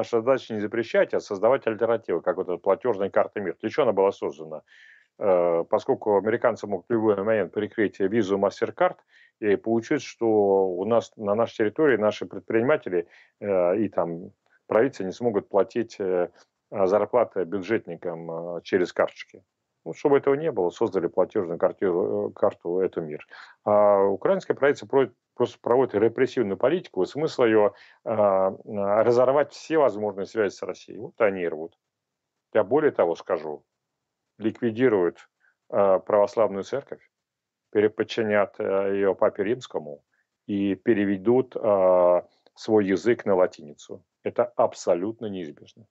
наша задача не запрещать, а создавать альтернативы, как вот эта платежная карта МИР. Для чего она была создана? Э, поскольку американцы могут в любой момент перекрыть визу MasterCard, и получится, что у нас на нашей территории наши предприниматели э, и там правительство не смогут платить э, зарплаты бюджетникам через карточки. Ну, чтобы этого не было, создали платежную карту, карту «Это мир». А украинское правительство просто проводит репрессивную политику, и смысл ее а, а, разорвать все возможные связи с Россией. Вот они рвут. Я более того скажу, ликвидируют а, православную церковь, переподчинят э, ее папе римскому и переведут свой язык на латиницу. Это абсолютно неизбежно.